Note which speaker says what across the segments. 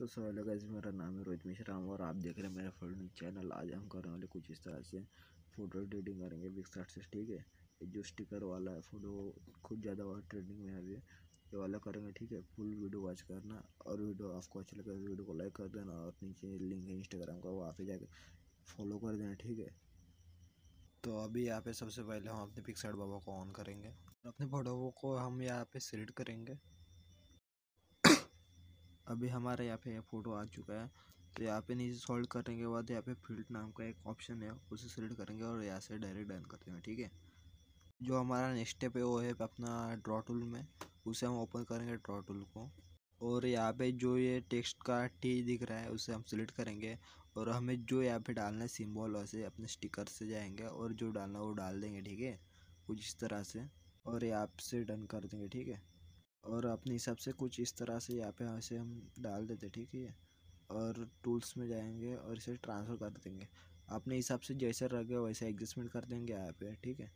Speaker 1: तो सवाल गाइज मेरा नाम है रोहित मिश्रा हूँ और आप देख रहे हैं मेरा फ्रेंड चैनल आज हम करने वाले कुछ इस तरह से फोटो ट्रेडिंग करेंगे बिग स्टार्ट से ठीक है जो स्टिकर वाला है फोटो खुद ज़्यादा ट्रेडिंग में है अभी ये वाला करेंगे ठीक है फुल वीडियो वॉच करना और वीडियो आपको अच्छा लगे वीडियो तो को लाइक कर देना और नीचे लिंक है इंस्टाग्राम का वहाँ पर जाकर फॉलो कर देना ठीक है तो अभी यहाँ पे सबसे पहले हम अपने पिक्सार्ट बाबा को ऑन करेंगे अपने फोटो को हम यहाँ पे सिलेक्ट करेंगे अभी हमारे यहाँ पे फ़ोटो आ चुका है तो यहाँ पे नीचे सॉल्व करने के बाद यहाँ पे फिल्ट नाम का एक ऑप्शन है उसे सिलेक्ट करेंगे और यहाँ से डायरेक्ट डन कर देंगे ठीक है जो हमारा नेक्स्ट स्टेप है वो है अपना ड्रॉ टूल में उसे हम ओपन करेंगे ड्रॉ टूल को और यहाँ पे जो ये टेक्स्ट का टी दिख रहा है उसे हम सिलेक्ट करेंगे और हमें जो यहाँ पे डालना है सिम्बॉल वैसे अपने स्टिकर से जाएंगे और जो डालना है वो डाल देंगे ठीक है कुछ इस तरह से और यहाँ से डन कर देंगे ठीक है और अपने हिसाब से कुछ इस तरह से यहाँ पे यहाँ से हम डाल देते ठीक है और टूल्स में जाएंगे और इसे ट्रांसफ़र कर देंगे अपने हिसाब से जैसे रह गया वैसे एडजस्टमेंट कर देंगे यहाँ पे ठीक है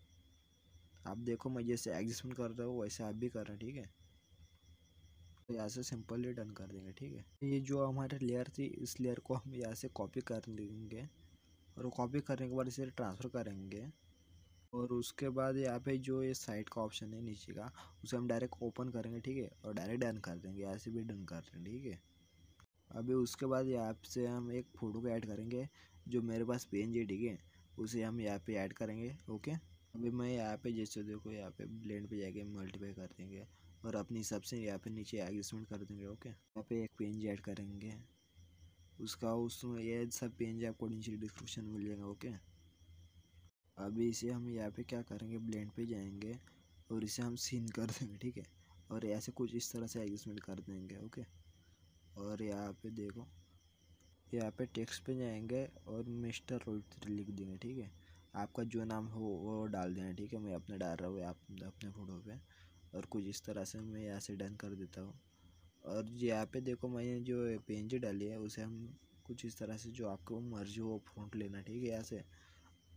Speaker 1: आप देखो मैं जैसे एडजस्टमेंट कर रहा हूँ वैसे आप भी कर रहे हैं ठीक है तो यहाँ से सिंपली डन कर देंगे ठीक है ये जो हमारे लेयर थी इस लेयर को हम यहाँ से कॉपी कर लेंगे और कॉपी करने के बाद इसे ट्रांसफ़र करेंगे और उसके बाद यहाँ पे जो ये साइड का ऑप्शन है नीचे का उसे हम डायरेक्ट ओपन करेंगे ठीक है और डायरेक्ट डन कर देंगे ऐसे भी डन कर देंगे ठीक है अभी उसके बाद यहाँ से हम एक फ़ोटो को ऐड करेंगे जो मेरे पास पेन है ठीक है उसे हम यहाँ पे ऐड करेंगे ओके अभी मैं यहाँ पे जैसे देखो यहाँ पे ब्लेंड पे जाके मल्टीप्लाई कर देंगे और अपने हिसाब से यहाँ पे नीचे एडजस्टमेंट कर देंगे ओके यहाँ पे एक पेन ऐड करेंगे उसका उसमें ये सब जी आपको नीचे डिस्क्रिप्शन मिल जाएगा ओके अभी इसे हम यहाँ पे क्या करेंगे ब्लेंड पे जाएंगे और इसे हम सीन कर देंगे ठीक है और ऐसे कुछ इस तरह से एडजस्टमेंट कर देंगे ओके और यहाँ पे देखो यहाँ पे टेक्स्ट पे जाएंगे और मिस्टर रोहित लिख देंगे ठीक है आपका जो नाम हो वो डाल देना ठीक है मैं अपने डाल रहा हूँ आप अपने फोटो पर और कुछ इस तरह से मैं यहाँ से डन कर देता हूँ और यहाँ पे देखो मैंने जो पेंज डाली है उसे हम कुछ इस तरह से जो आपको मर्जी हो फ्रंट लेना ठीक है यहाँ से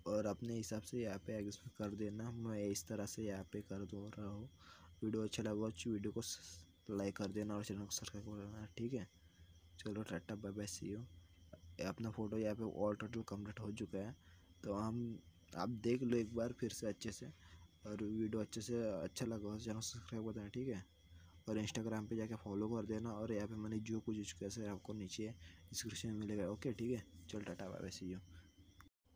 Speaker 1: और अपने हिसाब से यहाँ पे एडजस्ट कर देना मैं इस तरह से यहाँ पे कर दो रहा हूँ वीडियो अच्छा लगा हो वीडियो को लाइक कर देना और चैनल को सब्सक्राइब कर देना ठीक है चलो tata bye bye see you अपना फ़ोटो यहाँ पे ऑल टोटल कम्प्लीट हो चुका है तो हम आप देख लो एक बार फिर से अच्छे से और वीडियो अच्छे से अच्छा लगा हो चैनल सब्सक्राइब कर देना ठीक है और इंस्टाग्राम पे जाके फॉलो कर देना और यहाँ पे मैंने जो कुछ यूज किया सर आपको नीचे डिस्क्रिप्शन में मिलेगा ओके ठीक है चल tata bye bye see you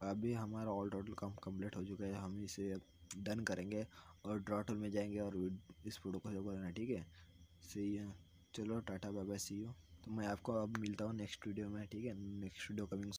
Speaker 1: अभी हमारा ऑल टोटल काम कम्प्लीट हो चुका है हम इसे डन करेंगे और ड्रॉटल में जाएंगे और इस फोटो को जो बनाना ठीक है सही है चलो tata bye bye see you तो मैं आपको अब मिलता हूँ नेक्स्ट वीडियो में ठीक है नेक्स्ट वीडियो कमिंग